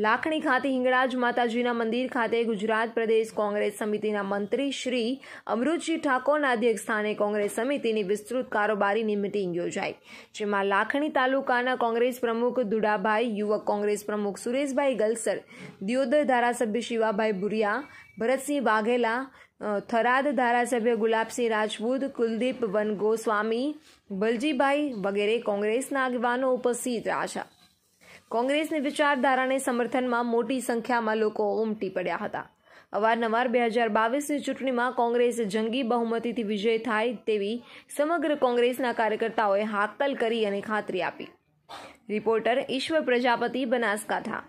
લાખણી ખાતે હિંગળાજ માતાજીના મંદિર ખાતે ગુજરાત પ્રદેશ કોંગ્રેસ સમિતિના મંત્રી શ્રી અમૃતજી ઠાકોરના અધ્યક્ષસ્થાને કોંગ્રેસ સમિતિની વિસ્તૃત કારોબારીની મિટિંગ યોજાઈ જેમાં લાખણી તાલુકાના કોંગ્રેસ પ્રમુખ દુડાભાઈ યુવક કોંગ્રેસ પ્રમુખ સુરેશભાઈ ગલસર દિયોદર ધારાસભ્ય શિવાભાઈ ભુરિયા ભરતસિંહ વાઘેલા થરાદ ધારાસભ્ય ગુલાબસિંહ રાજપૂત કુલદીપ વન ગોસ્વામી બલજીભાઈ વગેરે કોંગ્રેસના આગેવાનો ઉપસ્થિત રહ્યા કોંગ્રેસની વિચારધારાને સમર્થનમાં મોટી સંખ્યામાં લોકો ઉમટી પડ્યા હતા અવારનવાર બે હજાર બાવીસની ચૂંટણીમાં કોંગ્રેસ જંગી બહુમતીથી વિજય થાય તેવી સમગ્ર કોંગ્રેસના કાર્યકર્તાઓએ હાકલ કરી અને ખાતરી આપી રિપોર્ટર ઈશ્વર પ્રજાપતિ બનાસકાંઠા